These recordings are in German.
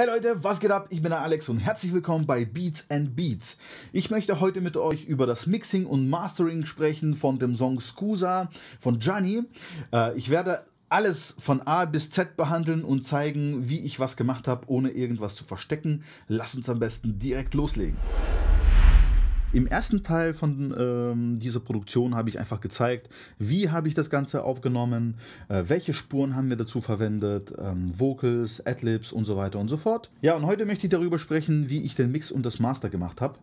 Hey Leute, was geht ab? Ich bin der Alex und herzlich willkommen bei Beats and Beats. Ich möchte heute mit euch über das Mixing und Mastering sprechen von dem Song Scusa von Gianni. Äh, ich werde alles von A bis Z behandeln und zeigen, wie ich was gemacht habe, ohne irgendwas zu verstecken. Lasst uns am besten direkt loslegen. Im ersten Teil von ähm, dieser Produktion habe ich einfach gezeigt, wie habe ich das Ganze aufgenommen, äh, welche Spuren haben wir dazu verwendet, ähm, Vocals, Adlibs und so weiter und so fort. Ja, und heute möchte ich darüber sprechen, wie ich den Mix und das Master gemacht habe.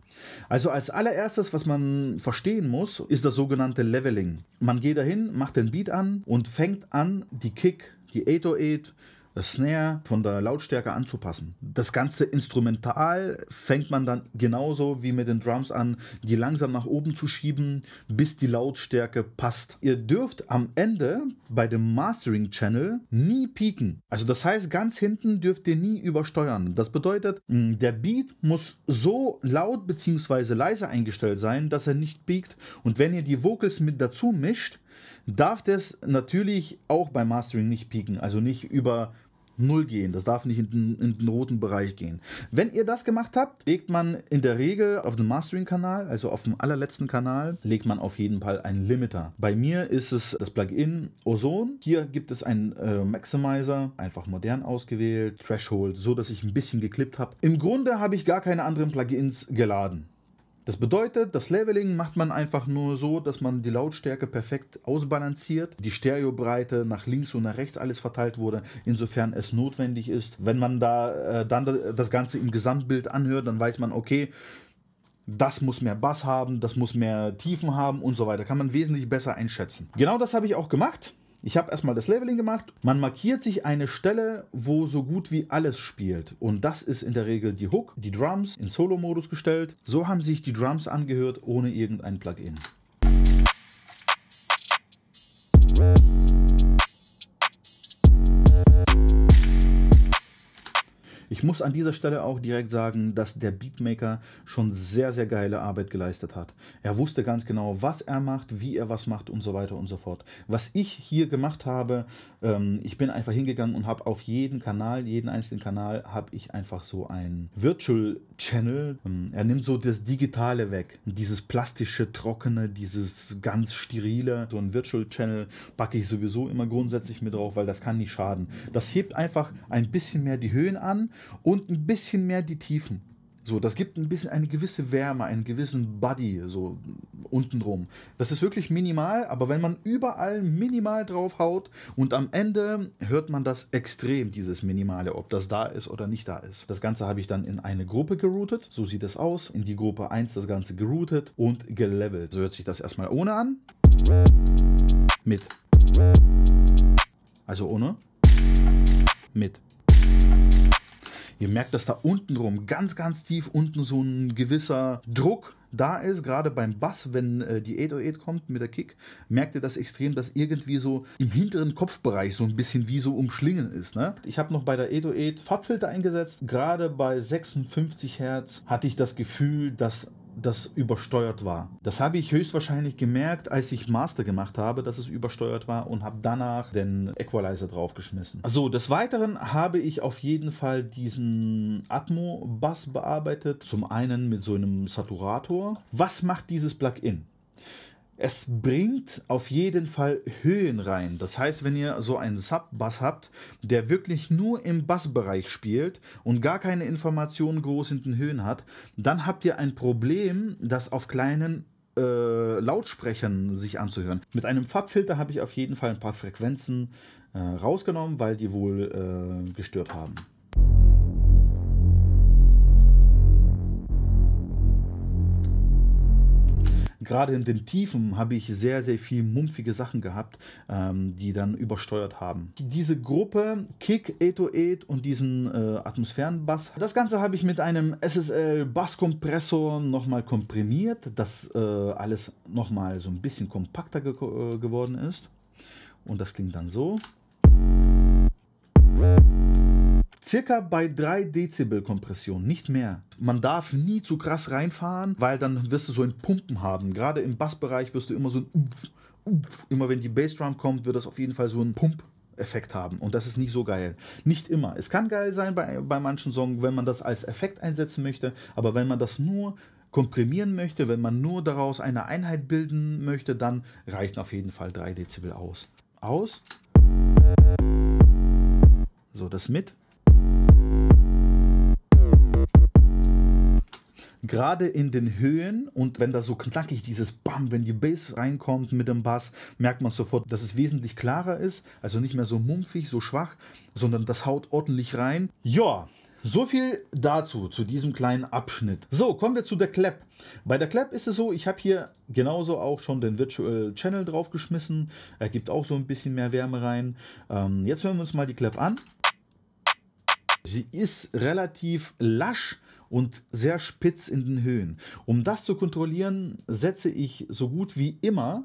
Also als allererstes, was man verstehen muss, ist das sogenannte Leveling. Man geht dahin, macht den Beat an und fängt an, die Kick, die 808, Snare von der Lautstärke anzupassen. Das ganze Instrumental fängt man dann genauso wie mit den Drums an, die langsam nach oben zu schieben, bis die Lautstärke passt. Ihr dürft am Ende bei dem Mastering Channel nie pieken. Also das heißt, ganz hinten dürft ihr nie übersteuern. Das bedeutet, mm, der Beat muss so laut bzw. leise eingestellt sein, dass er nicht piekt. Und wenn ihr die Vocals mit dazu mischt, darf das natürlich auch beim Mastering nicht pieken, also nicht über 0 gehen. Das darf nicht in den, in den, roten Bereich gehen. Wenn ihr das gemacht habt, legt man in der Regel auf dem Mastering-Kanal, also auf dem allerletzten Kanal, legt man auf jeden Fall einen Limiter. Bei mir ist es das Plugin Ozone. Hier gibt es einen äh, Maximizer, einfach modern ausgewählt, Threshold, so dass ich ein bisschen geklippt habe. Im Grunde habe ich gar keine anderen Plugins geladen. Das bedeutet, das Leveling macht man einfach nur so, dass man die Lautstärke perfekt ausbalanciert, die Stereobreite nach links und nach rechts alles verteilt wurde, insofern es notwendig ist. Wenn man da äh, dann das Ganze im Gesamtbild anhört, dann weiß man, okay, das muss mehr Bass haben, das muss mehr Tiefen haben und so weiter. Kann man wesentlich besser einschätzen. Genau das habe ich auch gemacht. Ich habe erstmal das Leveling gemacht. Man markiert sich eine Stelle, wo so gut wie alles spielt. Und das ist in der Regel die Hook, die Drums in Solo-Modus gestellt. So haben sich die Drums angehört ohne irgendein Plugin. Ich muss an dieser Stelle auch direkt sagen, dass der Beatmaker schon sehr, sehr geile Arbeit geleistet hat. Er wusste ganz genau, was er macht, wie er was macht und so weiter und so fort. Was ich hier gemacht habe, ähm, ich bin einfach hingegangen und habe auf jeden Kanal, jeden einzelnen Kanal, habe ich einfach so ein Virtual Channel. Ähm, er nimmt so das Digitale weg. Dieses plastische, trockene, dieses ganz sterile. So ein Virtual Channel packe ich sowieso immer grundsätzlich mit drauf, weil das kann nicht schaden. Das hebt einfach ein bisschen mehr die Höhen an, und ein bisschen mehr die Tiefen. So, das gibt ein bisschen eine gewisse Wärme, einen gewissen Buddy so untenrum. Das ist wirklich minimal, aber wenn man überall minimal drauf haut und am Ende hört man das extrem, dieses Minimale, ob das da ist oder nicht da ist. Das Ganze habe ich dann in eine Gruppe geroutet, so sieht es aus. In die Gruppe 1 das Ganze geroutet und gelevelt. So hört sich das erstmal ohne an. Mit. Also ohne. Mit. Ihr merkt, dass da unten rum, ganz, ganz tief unten so ein gewisser Druck da ist, gerade beim Bass, wenn äh, die 808 kommt mit der Kick, merkt ihr das extrem, dass irgendwie so im hinteren Kopfbereich so ein bisschen wie so umschlingen ist. Ne? Ich habe noch bei der 808 Farbfilter eingesetzt. Gerade bei 56 Hertz hatte ich das Gefühl, dass das übersteuert war. Das habe ich höchstwahrscheinlich gemerkt, als ich Master gemacht habe, dass es übersteuert war und habe danach den Equalizer draufgeschmissen. So, des Weiteren habe ich auf jeden Fall diesen Atmo-Bass bearbeitet. Zum einen mit so einem Saturator. Was macht dieses Plugin? Es bringt auf jeden Fall Höhen rein. Das heißt, wenn ihr so einen Sub-Bass habt, der wirklich nur im Bassbereich spielt und gar keine Informationen groß in den Höhen hat, dann habt ihr ein Problem, das auf kleinen äh, Lautsprechern sich anzuhören. Mit einem Farbfilter habe ich auf jeden Fall ein paar Frequenzen äh, rausgenommen, weil die wohl äh, gestört haben. gerade in den Tiefen habe ich sehr, sehr viel mumpfige Sachen gehabt, ähm, die dann übersteuert haben. Diese Gruppe, Kick 808 und diesen äh, Atmosphärenbass, das Ganze habe ich mit einem SSL Basskompressor nochmal komprimiert, dass äh, alles nochmal so ein bisschen kompakter ge äh, geworden ist. Und das klingt dann so circa bei 3 Dezibel Kompression, nicht mehr. Man darf nie zu krass reinfahren, weil dann wirst du so ein Pumpen haben. Gerade im Bassbereich wirst du immer so ein Uff, Uff. Immer wenn die Bassdrum kommt, wird das auf jeden Fall so ein Pump. Effekt haben und das ist nicht so geil. Nicht immer. Es kann geil sein bei, bei manchen Songs, wenn man das als Effekt einsetzen möchte, aber wenn man das nur komprimieren möchte, wenn man nur daraus eine Einheit bilden möchte, dann reichen auf jeden Fall 3 Dezibel aus. Aus. So, das mit. gerade in den Höhen und wenn da so knackig dieses Bam, wenn die Bass reinkommt mit dem Bass, merkt man sofort, dass es wesentlich klarer ist, also nicht mehr so mumpfig, so schwach, sondern das haut ordentlich rein. Ja, so viel dazu, zu diesem kleinen Abschnitt. So, kommen wir zu der Clap. Bei der Clap ist es so, ich habe hier genauso auch schon den Virtual Channel draufgeschmissen. Er gibt auch so ein bisschen mehr Wärme rein. Ähm, jetzt hören wir uns mal die Clap an. Sie ist relativ lasch und sehr spitz in den Höhen. Um das zu kontrollieren, setze ich so gut wie immer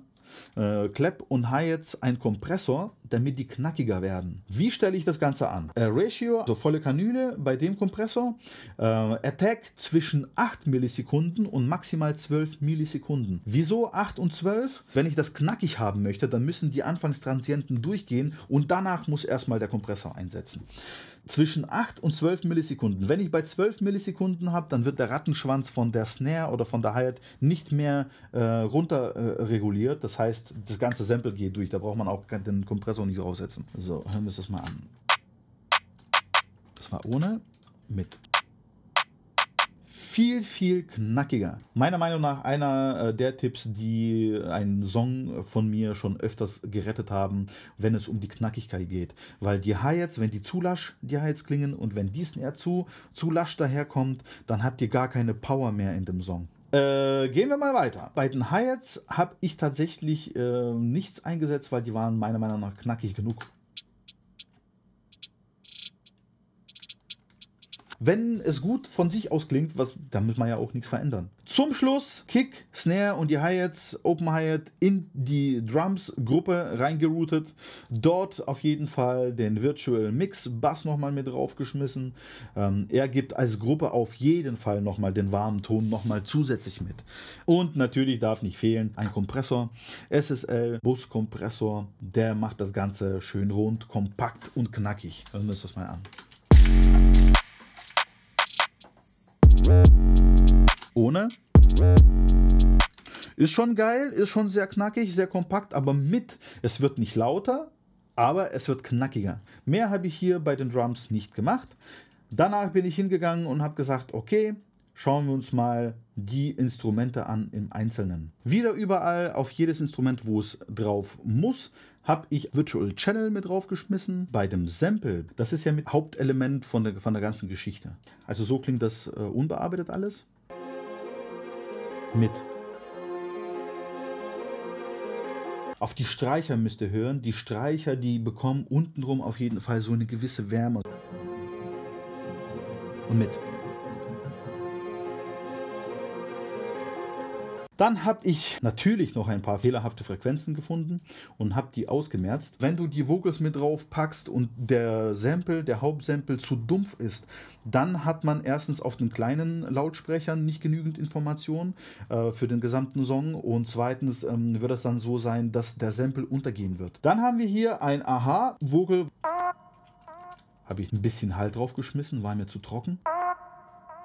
äh, Klepp und Hayets einen Kompressor damit die knackiger werden. Wie stelle ich das Ganze an? Äh, Ratio, also volle Kanüle bei dem Kompressor. Äh, Attack zwischen 8 Millisekunden und maximal 12 Millisekunden. Wieso 8 und 12? Wenn ich das knackig haben möchte, dann müssen die Anfangstransienten durchgehen und danach muss erstmal der Kompressor einsetzen zwischen 8 und 12 Millisekunden. Wenn ich bei 12 Millisekunden habe, dann wird der Rattenschwanz von der Snare oder von der Hyatt nicht mehr äh, runter äh, reguliert. Das heißt, das ganze Sample geht durch. Da braucht man auch den Kompressor Ton nicht draufsetzen. So, hören wir uns das mal an. Das war ohne, mit viel, viel knackiger. Meiner Meinung nach einer äh, der Tipps, die einen Song von mir schon öfters gerettet haben, wenn es um die Knackigkeit geht. Weil die Hi-Hats, wenn die zu lasch, die Hi-Hats klingen und wenn dies Snare zu, zu lasch daherkommt, dann habt ihr gar keine Power mehr in dem Song. Äh, gehen wir mal weiter. Bei den hi habe ich tatsächlich äh, nichts eingesetzt, weil die waren meiner Meinung nach knackig genug. wenn es gut von sich aus klingt, was, dann muss man ja auch nichts verändern. Zum Schluss Kick, Snare und die Hi-Hats, Open Hi-Hat in die Drums-Gruppe reingeroutet. Dort auf jeden Fall den Virtual Mix Bass nochmal mit draufgeschmissen. Ähm, er gibt als Gruppe auf jeden Fall nochmal den warmen Ton nochmal zusätzlich mit. Und natürlich darf nicht fehlen ein Kompressor, SSL Buskompressor, der macht das Ganze schön rund, kompakt und knackig. Hören wir uns das mal an. Ohne. Ist schon geil, ist schon sehr knackig, sehr kompakt, aber mit. Es wird nicht lauter, aber es wird knackiger. Mehr habe ich hier bei den Drums nicht gemacht. Danach bin ich hingegangen und habe gesagt, okay, schauen wir uns mal die Instrumente an im Einzelnen. Wieder überall auf jedes Instrument, wo es drauf muss, habe ich Virtual Channel mit draufgeschmissen bei dem Sample. Das ist ja mit Hauptelement von der, von der ganzen Geschichte. Also so klingt das äh, unbearbeitet alles. Mit. Auf die Streicher müsst ihr hören. Die Streicher, die bekommen untenrum auf jeden Fall so eine gewisse Wärme. Und mit. Dann habe ich natürlich noch ein paar fehlerhafte Frequenzen gefunden und habe die ausgemerzt. Wenn du die Vocals mit drauf packst und der Sample, der Hauptsample zu dumpf ist, dann hat man erstens auf den kleinen Lautsprechern nicht genügend Informationen äh, für den gesamten Song und zweitens ähm, wird es dann so sein, dass der Sample untergehen wird. Dann haben wir hier ein aha vogel Habe ich ein bisschen Halt drauf geschmissen, war mir zu trocken.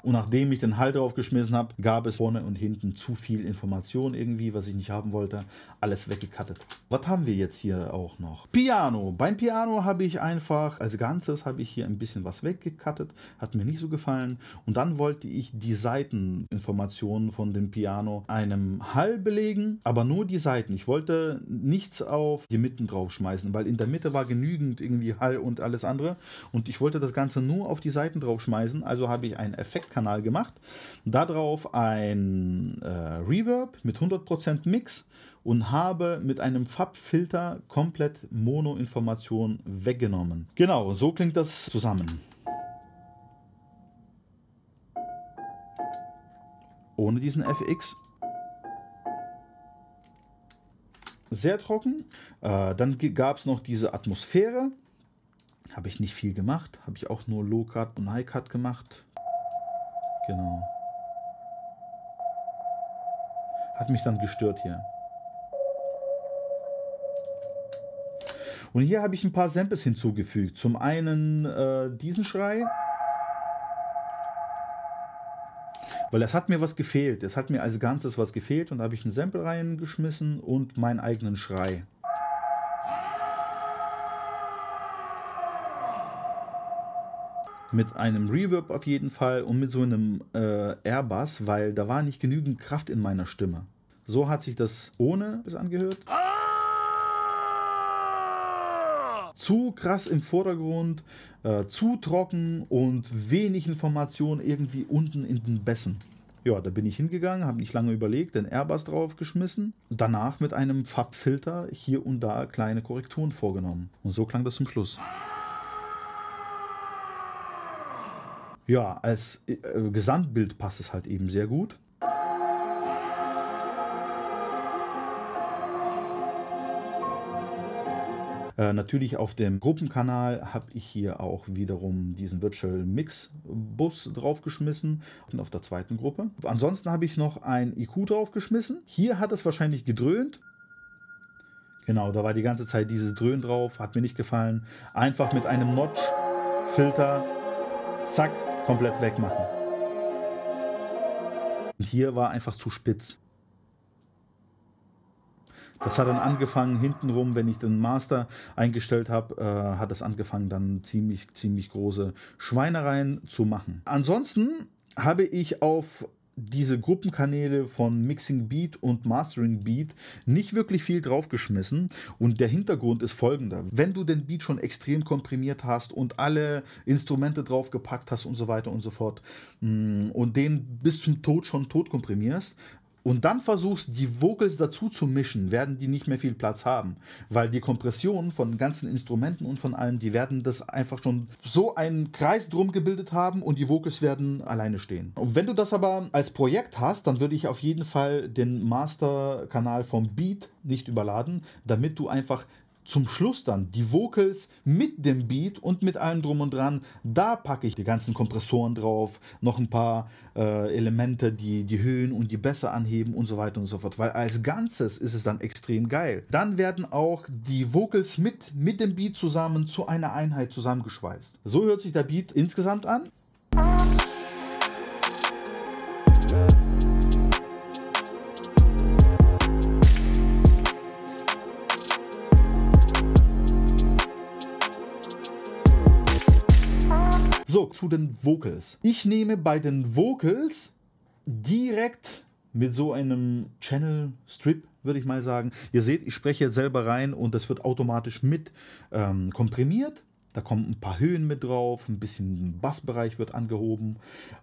Und nachdem ich den Halt geschmissen habe, gab es vorne und hinten zu viel Information irgendwie, was ich nicht haben wollte. Alles weggekattet. Was haben wir jetzt hier auch noch? Piano. Beim Piano habe ich einfach, als Ganzes habe ich hier ein bisschen was weggekattet. Hat mir nicht so gefallen. Und dann wollte ich die Seiteninformationen von dem Piano einem Hall belegen, aber nur die Seiten. Ich wollte nichts auf die Mitten draufschmeißen, weil in der Mitte war genügend irgendwie Hall und alles andere. Und ich wollte das Ganze nur auf die Seiten draufschmeißen. Also habe ich einen Effekt 8-Kanal gemacht. Darauf ein äh, Reverb mit 100% Mix und habe mit einem Fab-Filter komplett Mono-Information weggenommen. Genau, so klingt das zusammen. Ohne diesen FX sehr trocken. Äh, dann gab es noch diese Atmosphäre. Habe ich nicht viel gemacht. Habe ich auch nur Low Cut und High Cut gemacht. Genau. Hat mich dann gestört hier. Und hier habe ich ein paar Samples hinzugefügt. Zum einen äh, diesen Schrei. Weil das hat mir was gefehlt. Es hat mir als Ganzes was gefehlt und da habe ich ein Sample reingeschmissen und meinen eigenen Schrei. Mit einem Reverb auf jeden Fall und mit so einem äh, Airbus, weil da war nicht genügend Kraft in meiner Stimme. So hat sich das ohne bis angehört. Ah! Zu krass im Vordergrund, äh, zu trocken und wenig Information irgendwie unten in den Bässen. Ja, da bin ich hingegangen, habe nicht lange überlegt, den Airbus draufgeschmissen, danach mit einem Farbfilter hier und da kleine Korrekturen vorgenommen. Und so klang das zum Schluss. Ah! Ja, als äh, Gesamtbild passt es halt eben sehr gut. Äh, natürlich auf dem Gruppenkanal habe ich hier auch wiederum diesen Virtual Mix Bus draufgeschmissen und auf der zweiten Gruppe. Ansonsten habe ich noch ein IQ draufgeschmissen. Hier hat es wahrscheinlich gedröhnt. Genau, da war die ganze Zeit dieses Dröhnen drauf, hat mir nicht gefallen. Einfach mit einem Notch-Filter, zack, komplett wegmachen. Und hier war einfach zu spitz. Das hat dann angefangen hintenrum, wenn ich den Master eingestellt habe, äh, hat es angefangen dann ziemlich, ziemlich große Schweinereien zu machen. Ansonsten habe ich auf diese Gruppenkanäle von Mixing Beat und Mastering Beat nicht wirklich viel draufgeschmissen und der Hintergrund ist folgender. Wenn du den Beat schon extrem komprimiert hast und alle Instrumente draufgepackt hast und so weiter und so fort mm, und den bis zum Tod schon tot komprimierst, und dann versuchst, die Vocals dazu zu mischen, werden die nicht mehr viel Platz haben, weil die Kompression von ganzen Instrumenten und von allem, die werden das einfach schon so einen Kreis drum gebildet haben und die Vocals werden alleine stehen. Und wenn du das aber als Projekt hast, dann würde ich auf jeden Fall den Master-Kanal vom Beat nicht überladen, damit du einfach zum Schluss dann die Vocals mit dem Beat und mit allem drum und dran. Da packe ich die ganzen Kompressoren drauf, noch ein paar äh, Elemente, die die Höhen und die Bässe anheben und so weiter und so fort. Weil als Ganzes ist es dann extrem geil. Dann werden auch die Vocals mit, mit dem Beat zusammen zu einer Einheit zusammengeschweißt. So hört sich der Beat insgesamt an. So, zu den Vocals. Ich nehme bei den Vocals direkt mit so einem Channel-Strip, würde ich mal sagen. Ihr seht, ich spreche jetzt selber rein und das wird automatisch mit ähm, komprimiert. Da kommen ein paar Höhen mit drauf, ein bisschen Bassbereich wird angehoben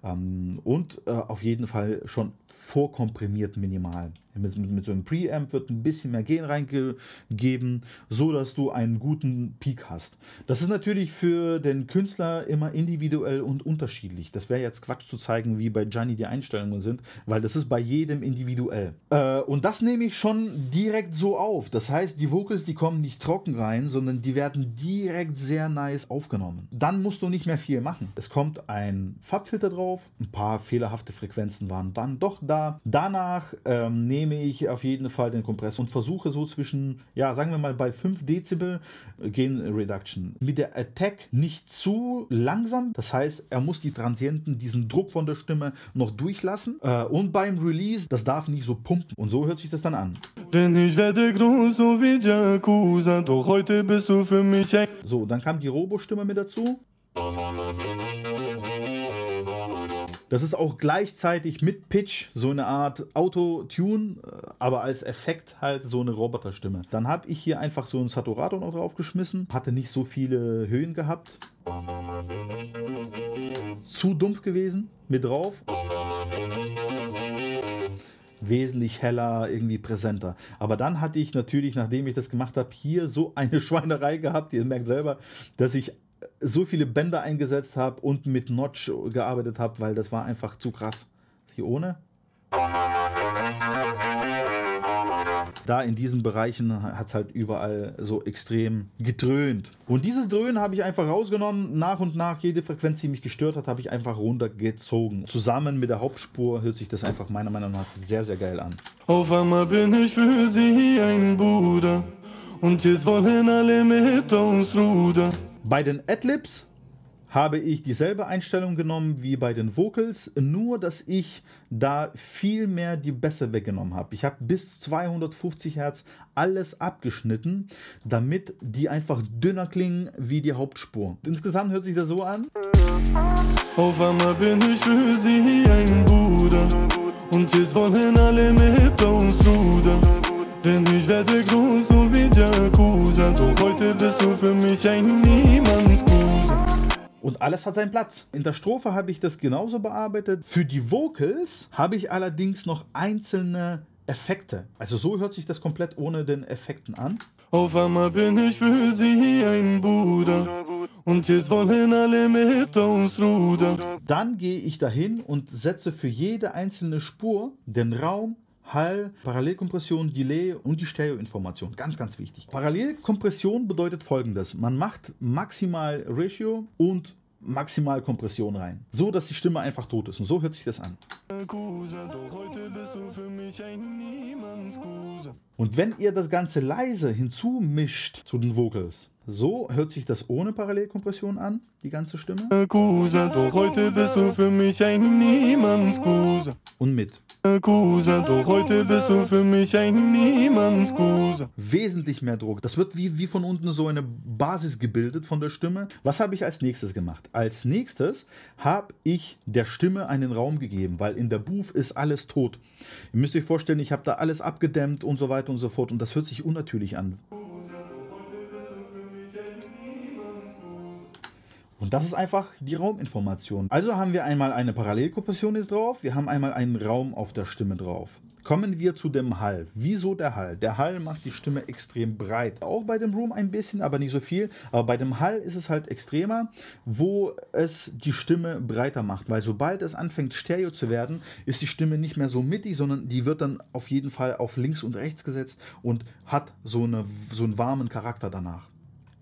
ähm, und äh, auf jeden Fall schon vorkomprimiert minimal mit, mit, mit so einem Preamp wird ein bisschen mehr Gain reingegeben, so dass du einen guten Peak hast. Das ist natürlich für den Künstler immer individuell und unterschiedlich. Das wäre jetzt Quatsch zu zeigen, wie bei Gianni die Einstellungen sind, weil das ist bei jedem individuell. Äh, und das nehme ich schon direkt so auf. Das heißt, die Vocals, die kommen nicht trocken rein, sondern die werden direkt sehr nice aufgenommen. Dann musst du nicht mehr viel machen. Es kommt ein Farbfilter drauf, ein paar fehlerhafte Frequenzen waren dann doch da. Danach ähm, nehmen nehme ich auf jeden Fall den Kompressor und versuche so zwischen, ja, sagen wir mal bei 5 Dezibel Gain Reduction. Mit der Attack nicht zu langsam, das heißt, er muss die Transienten diesen Druck von der Stimme noch durchlassen äh, und beim Release, das darf nicht so pumpen und so hört sich das dann an. Denn ich werde groß, so wie Jacuza, doch heute bist du für mich So, dann kam die Robo-Stimme mit dazu. Das ist auch gleichzeitig mit Pitch so eine Art Auto-Tune, äh, aber als Effekt halt so eine Roboterstimme. Dann habe ich hier einfach so einen Saturator noch draufgeschmissen, hatte nicht so viele Höhen gehabt. Zu dumpf gewesen, mit drauf wesentlich heller, irgendwie präsenter. Aber dann hatte ich natürlich, nachdem ich das gemacht habe, hier so eine Schweinerei gehabt. Ihr merkt selber, dass ich so viele Bänder eingesetzt habe und mit Notch gearbeitet habe, weil das war einfach zu krass. Hier ohne. Da in diesen Bereichen hat es halt überall so extrem gedröhnt. Und dieses Dröhnen habe ich einfach rausgenommen. Nach und nach, jede Frequenz, die mich gestört hat, habe ich einfach runtergezogen. Zusammen mit der Hauptspur hört sich das einfach meiner Meinung nach sehr, sehr geil an. Auf einmal bin ich für sie ein Bruder. Und jetzt wollen alle mit uns rudern. Bei den Adlibs habe ich dieselbe Einstellung genommen wie bei den Vocals, nur dass ich da viel mehr die Bässe weggenommen habe. Ich habe bis 250 Hertz alles abgeschnitten, damit die einfach dünner klingen wie die Hauptspur. Insgesamt hört sich das so an. Auf einmal bin ich für sie ein Bruder und jetzt wollen alle mit uns rudern. Denn ich werde groß und wie Jakusa. Doch heute bist du für mich ein Niemandskusa. Und alles hat seinen Platz. In der Strophe habe ich das genauso bearbeitet. Für die Vocals habe ich allerdings noch einzelne Effekte. Also so hört sich das komplett ohne den Effekten an. Auf einmal bin ich für sie ein Bruder. Und jetzt wollen alle mit uns rudern. Dann gehe ich dahin und setze für jede einzelne Spur den Raum Hall, Parallelkompression, Delay und die Stereoinformation. Ganz, ganz wichtig. Parallelkompression bedeutet folgendes. Man macht maximal Ratio und maximal Kompression rein. So, dass die Stimme einfach tot ist. Und so hört sich das an. Und wenn ihr das Ganze leise hinzumischt zu den Vocals, so hört sich das ohne Parallelkompression an, die ganze Stimme. Äh, und mit. Cousin, doch heute bist du für mich ein Niemandscousin. Wesentlich mehr Druck. Das wird wie, wie von unten so eine Basis gebildet von der Stimme. Was habe ich als nächstes gemacht? Als nächstes habe ich der Stimme einen Raum gegeben, weil in der Booth ist alles tot. Ihr müsst euch vorstellen, ich habe da alles abgedämmt und so weiter und so fort und das hört sich unnatürlich an. Und das ist einfach die Rauminformation. Also haben wir einmal eine Parallelkompression ist drauf, wir haben einmal einen Raum auf der Stimme drauf. Kommen wir zu dem Hall. Wieso der Hall? Der Hall macht die Stimme extrem breit. Auch bei dem Room ein bisschen, aber nicht so viel. Aber bei dem Hall ist es halt extremer, wo es die Stimme breiter macht. Weil sobald es anfängt, Stereo zu werden, ist die Stimme nicht mehr so mittig, sondern die wird dann auf jeden Fall auf links und rechts gesetzt und hat so, eine, so einen warmen Charakter danach.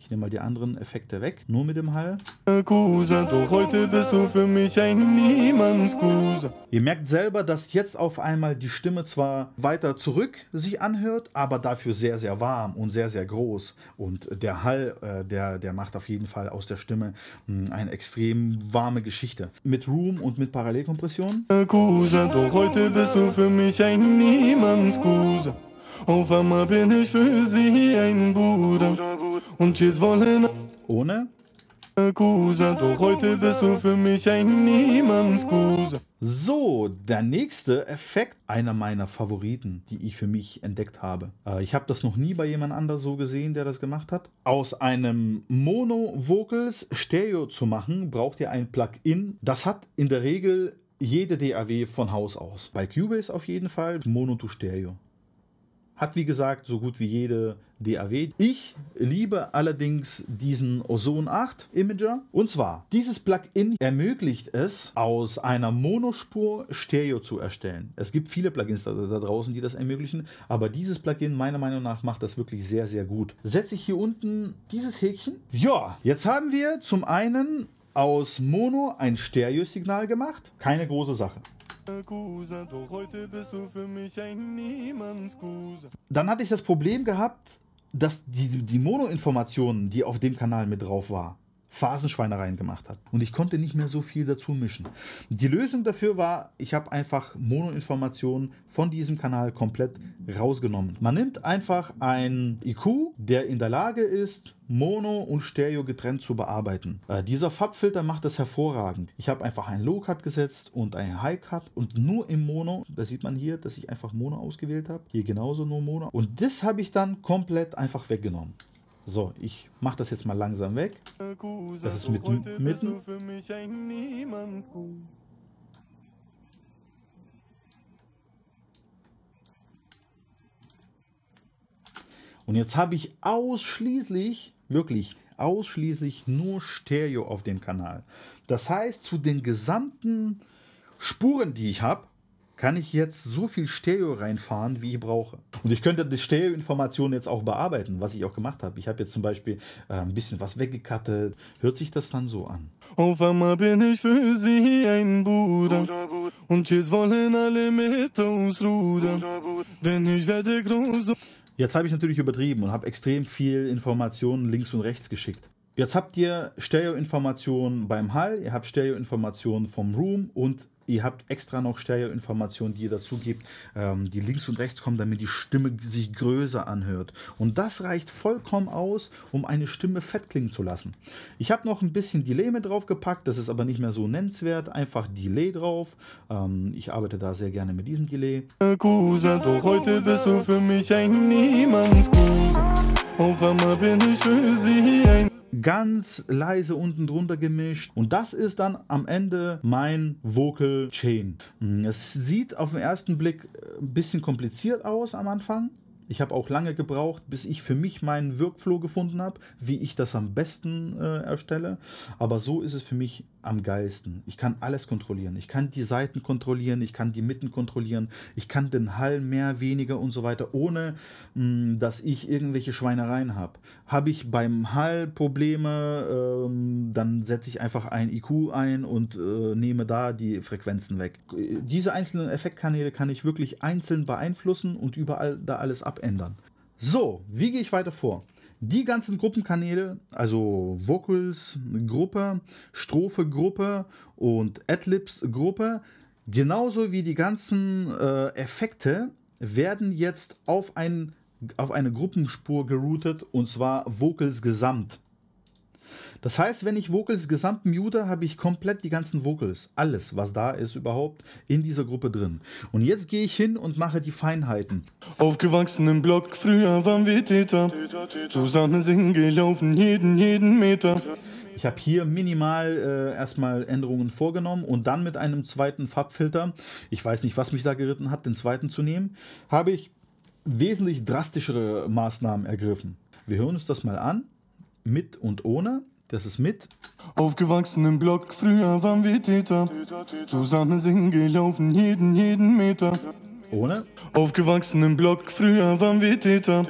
Ich nehme mal die anderen Effekte weg, nur mit dem Hall. Cousin, doch heute bist du für mich ein Niemandscousin. Ihr merkt selber, dass jetzt auf einmal die Stimme zwar weiter zurück sich anhört, aber dafür sehr, sehr warm und sehr, sehr groß. Und der Hall, äh, der, der macht auf jeden Fall aus der Stimme mh, hm, eine extrem warme Geschichte. Mit Room und mit Parallelkompression. Cousin, doch heute bist du für mich ein Niemandscousin. Auf einmal bin ich für sie ein Bruder. Und jetzt wollen. Ohne? Kusa, doch heute bist du für mich ein Niemandskusa. So, der nächste Effekt, einer meiner Favoriten, die ich für mich entdeckt habe. Äh, ich habe das noch nie bei jemand anders so gesehen, der das gemacht hat. Aus einem Mono-Vocals Stereo zu machen, braucht ihr ein Plugin. Das hat in der Regel jede DAW von Haus aus. Bei Cubase auf jeden Fall Mono to Stereo. Hat wie gesagt so gut wie jede DAW. Ich liebe allerdings diesen Ozone 8 Imager. Und zwar, dieses Plugin ermöglicht es, aus einer Monospur Stereo zu erstellen. Es gibt viele Plugins da, da draußen, die das ermöglichen, aber dieses Plugin meiner Meinung nach macht das wirklich sehr, sehr gut. Setze ich hier unten dieses Häkchen. Ja, jetzt haben wir zum einen aus Mono ein Stereo-Signal gemacht. Keine große Sache. Cousin, doch heute bist du für mich ein Niemandscousin. Dann hatte ich das Problem gehabt, dass die, die Mono-Informationen, die auf dem Kanal mit drauf waren, Phasenschweinereien gemacht hat. Und ich konnte nicht mehr so viel dazu mischen. Die Lösung dafür war, ich habe einfach Monoinformationen von diesem Kanal komplett rausgenommen. Man nimmt einfach einen IQ, der in der Lage ist, Mono und Stereo getrennt zu bearbeiten. Äh, dieser Farbfilter macht das hervorragend. Ich habe einfach einen Low-Cut gesetzt und einen High-Cut und nur im Mono, da sieht man hier, dass ich einfach Mono ausgewählt habe. Hier genauso nur Mono. Und das habe ich dann komplett einfach weggenommen. So, ich mache das jetzt mal langsam weg. Das ist mitten. mitten. Und jetzt habe ich ausschließlich, wirklich ausschließlich nur Stereo auf dem Kanal. Das heißt, zu den gesamten Spuren, die ich habe, kann ich jetzt so viel Stereo reinfahren, wie ich brauche. Und ich könnte die Stereo-Informationen jetzt auch bearbeiten, was ich auch gemacht habe. Ich habe jetzt zum Beispiel äh, ein bisschen was weggekattet. Hört sich das dann so an? Auf einmal bin ich für sie ein Bruder. Und jetzt wollen alle mit uns rudern. Denn ich werde groß. Jetzt habe ich natürlich übertrieben und habe extrem viel Informationen links und rechts geschickt. Jetzt habt ihr Stereo-Informationen beim Hall, ihr habt Stereo-Informationen vom Room und Ihr habt extra noch Stereo-Informationen, die ihr dazu gebt, ähm, die links und rechts kommen, damit die Stimme sich größer anhört. Und das reicht vollkommen aus, um eine Stimme fett klingen zu lassen. Ich habe noch ein bisschen Delay mit draufgepackt, das ist aber nicht mehr so nennenswert. Einfach Delay drauf. Ähm, ich arbeite da sehr gerne mit diesem Delay. Cousin, doch heute bist du für mich ein Niemandskusen. Auf einmal bin ich für sie ein ganz leise unten drunter gemischt. Und das ist dann am Ende mein Vocal Chain. Es sieht auf den ersten Blick äh, ein bisschen kompliziert aus am Anfang, ich habe auch lange gebraucht, bis ich für mich meinen Workflow gefunden habe, wie ich das am besten äh, erstelle. Aber so ist es für mich am geilsten. Ich kann alles kontrollieren. Ich kann die Seiten kontrollieren, ich kann die Mitten kontrollieren, ich kann den Hall mehr, weniger und so weiter, ohne mh, hm, dass ich irgendwelche Schweinereien habe. Habe ich beim Hall Probleme, ähm, dann setze ich einfach ein IQ ein und äh, nehme da die Frequenzen weg. Äh, diese einzelnen Effektkanäle kann ich wirklich einzeln beeinflussen und überall da alles ab abändern. So, wie gehe ich weiter vor? Die ganzen Gruppenkanäle, also Vocals Gruppe, Strophe Gruppe und Adlibs Gruppe, genauso wie die ganzen äh, Effekte werden jetzt auf, ein, auf eine Gruppenspur geroutet und zwar Vocals gesamt. Das heißt, wenn ich Vocals gesamt mute, habe ich komplett die ganzen Vocals, alles, was da ist überhaupt, in dieser Gruppe drin. Und jetzt gehe ich hin und mache die Feinheiten. Aufgewachsen im Block, früher waren wir Täter. Zusammen singen, gelaufen, jeden, jeden Meter. Ich habe hier minimal äh, erstmal Änderungen vorgenommen und dann mit einem zweiten Farbfilter, ich weiß nicht, was mich da geritten hat, den zweiten zu nehmen, habe ich wesentlich drastischere Maßnahmen ergriffen. Wir hören uns das mal an, mit und ohne. Das ist mit. Aufgewachsen im Block, früher waren wir Täter. Zusammen sind gelaufen, jeden, jeden Meter. Ohne? Aufgewachsen im Block, früher waren wir Täter.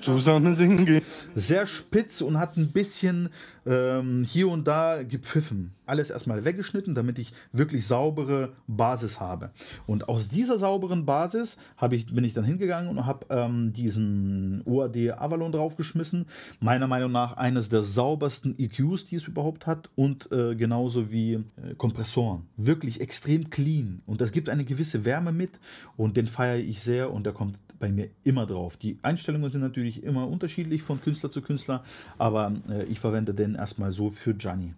Zusammen singen Sehr spitz und hat ein bisschen ähm, hier und da gepfiffen. Alles erstmal weggeschnitten, damit ich wirklich saubere Basis habe. Und aus dieser sauberen Basis ich, bin ich dann hingegangen und habe ähm, diesen OAD Avalon draufgeschmissen. Meiner Meinung nach eines der saubersten EQs, die es überhaupt hat und äh, genauso wie äh, Kompressoren. Wirklich extrem clean und das gibt eine gewisse Wärme mit und den feiere ich sehr und der kommt bei mir immer drauf. Die Einstellungen sind natürlich immer unterschiedlich von Künstler zu Künstler, aber äh, ich verwende den erstmal so für Gianni.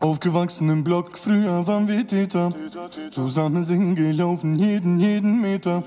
Aufgewachsen im Block, früher waren wir Täter. Zusammen singen gelaufen, jeden, jeden Meter.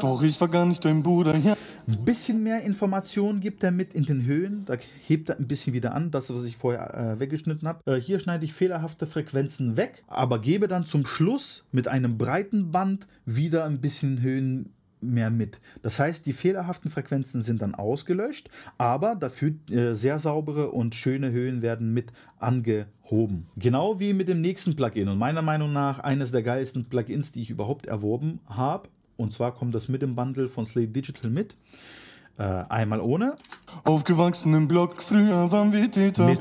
Doch ich war gar nicht dein Bruder. Ja. Ein bisschen mehr Informationen gibt er mit in den Höhen. Da hebt er ein bisschen wieder an, das, was ich vorher äh, weggeschnitten habe. Äh, hier schneide ich fehlerhafte Frequenzen weg, aber gebe dann zum Schluss mit einem breiten Band wieder ein bisschen Höhen mehr mit. Das heißt, die fehlerhaften Frequenzen sind dann ausgelöscht, aber dafür äh, sehr saubere und schöne Höhen werden mit angehoben. Genau wie mit dem nächsten Plugin und meiner Meinung nach eines der geilsten Plugins, die ich überhaupt erworben habe. Und zwar kommt das mit dem Bundle von Slate Digital mit. Äh, einmal ohne. Aufgewachsen im Block, früher waren wir Täter. Mit.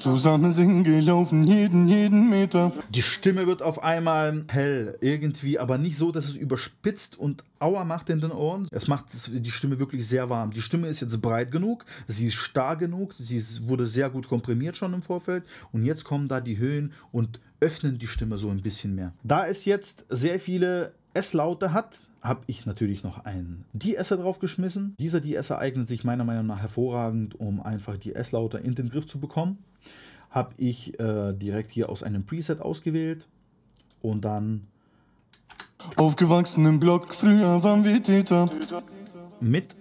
Zusammen singen, gelaufen, jeden, jeden Meter. Die Stimme wird auf einmal hell, irgendwie, aber nicht so, dass es überspitzt und Auer macht in den Ohren. Es macht die Stimme wirklich sehr warm. Die Stimme ist jetzt breit genug, sie ist starr genug, sie wurde sehr gut komprimiert schon im Vorfeld. Und jetzt kommen da die Höhen und öffnen die Stimme so ein bisschen mehr. Da es jetzt sehr viele S-Laute hat, habe ich natürlich noch einen De-Esser draufgeschmissen. Dieser De-Esser eignet sich meiner Meinung nach hervorragend, um einfach die S-Lauter in den Griff zu bekommen. Habe ich äh, direkt hier aus einem Preset ausgewählt und dann... aufgewachsenen Block, früher waren wir Täter. Mit...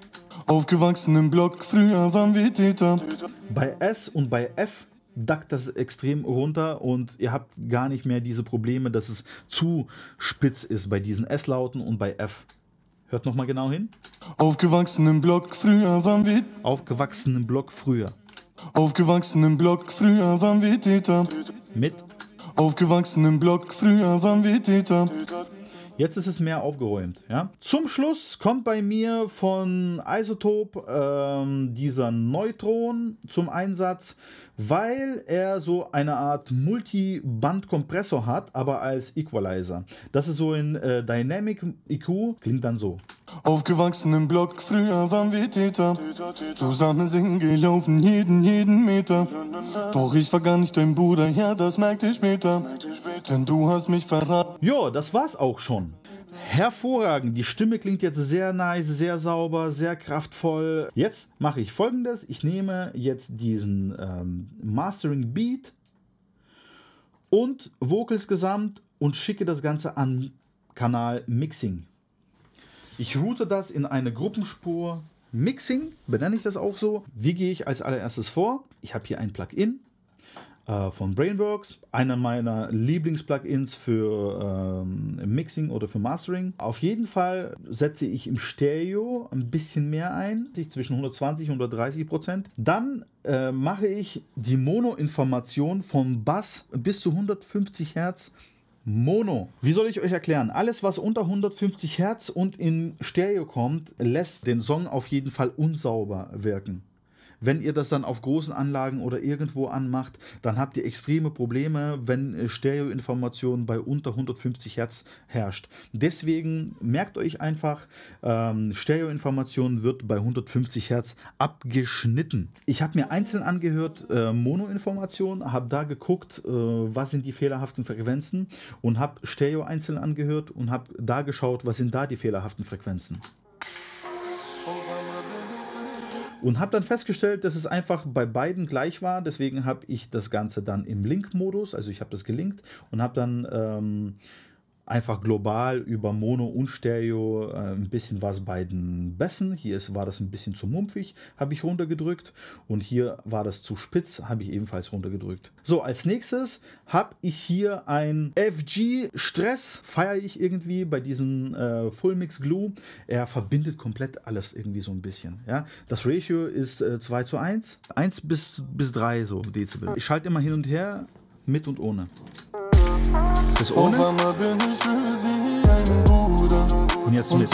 Aufgewachsen Block, früher waren wir Täter. Bei S und bei F dackt das extrem runter und ihr habt gar nicht mehr diese Probleme, dass es zu spitz ist bei diesen S-Lauten und bei F. Hört nochmal genau hin. Aufgewachsen im Block, früher waren wir. Aufgewachsen im Block, früher. Aufgewachsen im Block, früher waren wir Täter. Mit. Aufgewachsen im Block, früher waren wir Täter. Jetzt ist es mehr aufgeräumt. Ja? Zum Schluss kommt bei mir von Isotope ähm, dieser Neutron zum Einsatz, weil er so eine Art Multiband-Kompressor hat, aber als Equalizer. Das ist so in äh, Dynamic EQ, klingt dann so. Aufgewachsen im Block, früher waren wir Täter. Zusammen sind gelaufen, jeden, jeden Meter. Doch ich war gar nicht dein Bruder, ja, das merkte ich später. Denn du hast mich verraten. Jo, das war's auch schon. Hervorragend. Die Stimme klingt jetzt sehr nice, sehr sauber, sehr kraftvoll. Jetzt mache ich folgendes. Ich nehme jetzt diesen ähm, Mastering Beat und Vocals gesamt und schicke das Ganze an Kanal Mixing. Ich route das in eine Gruppenspur Mixing, benenne ich das auch so. Wie gehe ich als allererstes vor? Ich habe hier ein Plugin äh, von Brainworks, einer meiner Lieblings-Plugins für ähm, Mixing oder für Mastering. Auf jeden Fall setze ich im Stereo ein bisschen mehr ein, zwischen 120 und 130 Prozent. Dann äh, mache ich die Mono-Information vom Bass bis zu 150 Hertz Mono. Wie soll ich euch erklären? Alles, was unter 150 Hertz und in Stereo kommt, lässt den Song auf jeden Fall unsauber wirken. Wenn ihr das dann auf großen Anlagen oder irgendwo anmacht, dann habt ihr extreme Probleme, wenn äh, Stereoinformation bei unter 150 Hertz herrscht. Deswegen merkt euch einfach, ähm, Stereoinformation wird bei 150 Hertz abgeschnitten. Ich habe mir einzeln angehört äh, Monoinformation, habe da geguckt, äh, was sind die fehlerhaften Frequenzen und habe Stereo einzeln angehört und habe da geschaut, was sind da die fehlerhaften Frequenzen. Und habe dann festgestellt, dass es einfach bei beiden gleich war. Deswegen habe ich das Ganze dann im Link-Modus, also ich habe das gelinkt und habe dann ähm, einfach global über Mono und Stereo äh, ein bisschen was bei den Bässen. Hier ist, war das ein bisschen zu mumpfig, habe ich runtergedrückt. Und hier war das zu spitz, habe ich ebenfalls runtergedrückt. So, als nächstes habe ich hier ein FG Stress, feiere ich irgendwie bei diesem äh, Full Mix Glue. Er verbindet komplett alles irgendwie so ein bisschen. Ja? Das Ratio ist äh, 2 zu 1, 1 bis, bis 3 so Dezibel. Ich schalte immer hin und her mit und ohne es ohne. Und jetzt mit.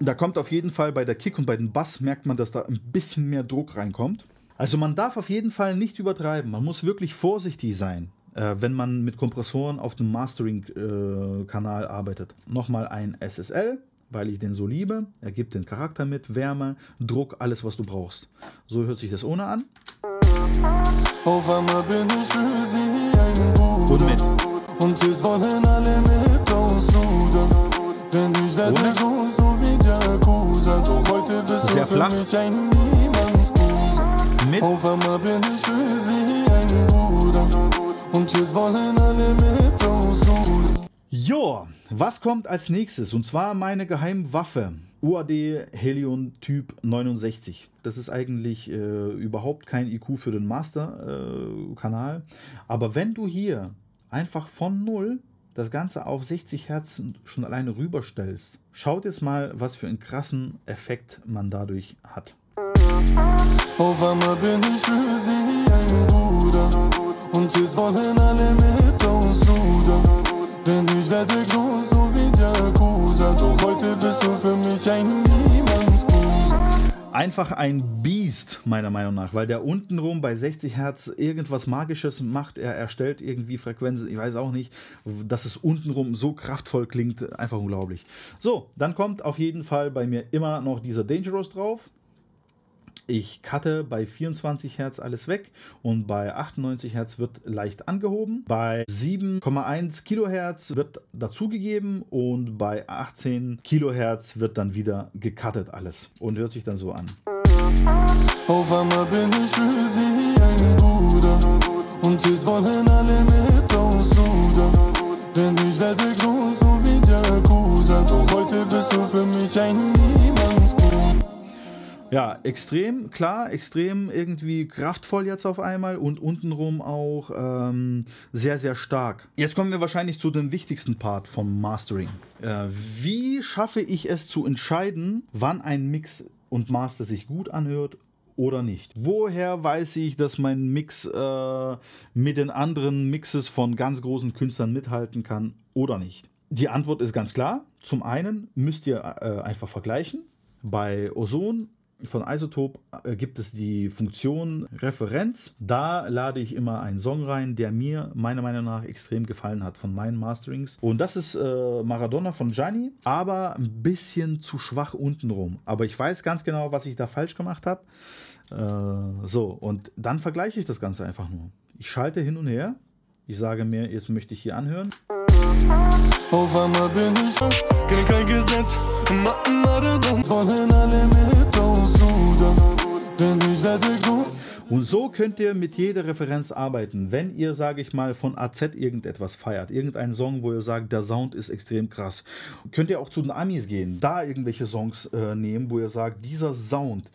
Da kommt auf jeden Fall bei der Kick und bei dem Bass merkt man, dass da ein bisschen mehr Druck reinkommt. Also man darf auf jeden Fall nicht übertreiben. Man muss wirklich vorsichtig sein, äh, wenn man mit Kompressoren auf dem Mastering-Kanal äh, arbeitet. Nochmal ein SSL, weil ich den so liebe. Er gibt den Charakter mit, Wärme, Druck, alles, was du brauchst. So hört sich das ohne an. Auf einmal bin ich für sie ein Bruder. Und, und jetzt wollen alle mit uns Sudan. Denn ich werde Ohne. so wie Jakusa. Doch heute bist Sehr du für flach. mich ein Niemandskusa. Auf einmal bin ich für sie ein Bruder. Und jetzt wollen alle was kommt als nächstes? Und zwar meine Geheimwaffe. UAD Helion Typ 69. Das ist eigentlich äh, überhaupt kein IQ für den Master-Kanal. Äh, Aber wenn du hier einfach von 0 das Ganze auf 60 Hertz schon alleine rüberstellst, schaut jetzt mal, was für einen krassen Effekt man dadurch hat. Auf einmal bin ich für sie ein Bruder und jetzt wollen alle mit uns rudern. Denn ich werde groß, so wie Jacuzza. Doch heute bist du für mich ein Niemandskuss. Einfach ein Biest, meiner Meinung nach, weil der untenrum bei 60 Hertz irgendwas Magisches macht. Er erstellt irgendwie Frequenzen, ich weiß auch nicht, dass es untenrum so kraftvoll klingt. Einfach unglaublich. So, dann kommt auf jeden Fall bei mir immer noch dieser Dangerous drauf ich cutte bei 24 Hertz alles weg und bei 98 Hertz wird leicht angehoben. Bei 7,1 Kilohertz wird dazugegeben und bei 18 Kilohertz wird dann wieder gecuttet alles und hört sich dann so an. Auf einmal bin ich für sie ein Bruder und sie wollen alle mit uns Ruder, denn ich werde groß so wie Jakusa, doch heute bist du für mich ein Niemandsgut. Ja, extrem, klar, extrem irgendwie kraftvoll jetzt auf einmal und untenrum auch ähm, sehr, sehr stark. Jetzt kommen wir wahrscheinlich zu dem wichtigsten Part vom Mastering. Äh, wie schaffe ich es zu entscheiden, wann ein Mix und Master sich gut anhört oder nicht? Woher weiß ich, dass mein Mix äh, mit den anderen Mixes von ganz großen Künstlern mithalten kann oder nicht? Die Antwort ist ganz klar. Zum einen müsst ihr äh, einfach vergleichen. Bei Ozone von Isotope äh, gibt es die Funktion Referenz. Da lade ich immer einen Song rein, der mir meiner Meinung nach extrem gefallen hat von meinen Masterings. Und das ist äh, Maradona von Gianni, aber ein bisschen zu schwach untenrum. Aber ich weiß ganz genau, was ich da falsch gemacht habe. Äh, so, und dann vergleiche ich das Ganze einfach nur. Ich schalte hin und her. Ich sage mir, jetzt möchte ich hier anhören. Auf einmal bin ich da, gegen kein Gesetz, machen alle dann wollen alle mit uns rudern, denn ich werde gut. Und so könnt ihr mit jeder Referenz arbeiten. Wenn ihr, sage ich mal, von AZ irgendetwas feiert, irgendeinen Song, wo ihr sagt, der Sound ist extrem krass, könnt ihr auch zu den Amis gehen, da irgendwelche Songs äh, nehmen, wo ihr sagt, dieser Sound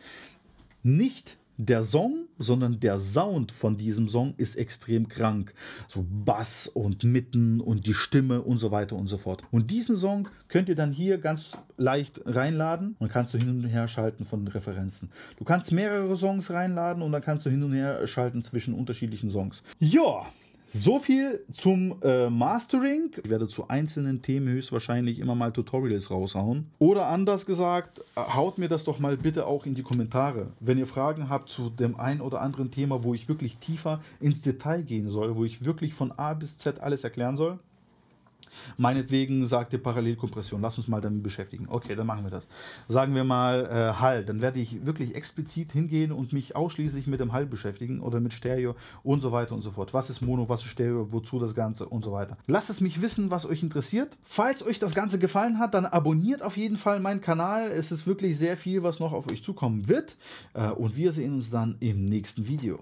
nicht der Song, sondern der Sound von diesem Song ist extrem krank. So Bass und Mitten und die Stimme und so weiter und so fort. Und diesen Song könnt ihr dann hier ganz leicht reinladen und kannst du hin und her schalten von Referenzen. Du kannst mehrere Songs reinladen und dann kannst du hin und her schalten zwischen unterschiedlichen Songs. Ja, so viel zum äh, Mastering. Ich werde zu einzelnen Themen höchstwahrscheinlich immer mal Tutorials raushauen. Oder anders gesagt, äh, haut mir das doch mal bitte auch in die Kommentare. Wenn ihr Fragen habt zu dem ein oder anderen Thema, wo ich wirklich tiefer ins Detail gehen soll, wo ich wirklich von A bis Z alles erklären soll, Meinetwegen sagt ihr Parallelkompression, lass uns mal damit beschäftigen. Okay, dann machen wir das. Sagen wir mal äh, Hall, dann werde ich wirklich explizit hingehen und mich ausschließlich mit dem Hall beschäftigen oder mit Stereo und so weiter und so fort. Was ist Mono, was ist Stereo, wozu das Ganze und so weiter. Lasst es mich wissen, was euch interessiert. Falls euch das Ganze gefallen hat, dann abonniert auf jeden Fall meinen Kanal. Es ist wirklich sehr viel, was noch auf euch zukommen wird. Äh, und wir sehen uns dann im nächsten Video.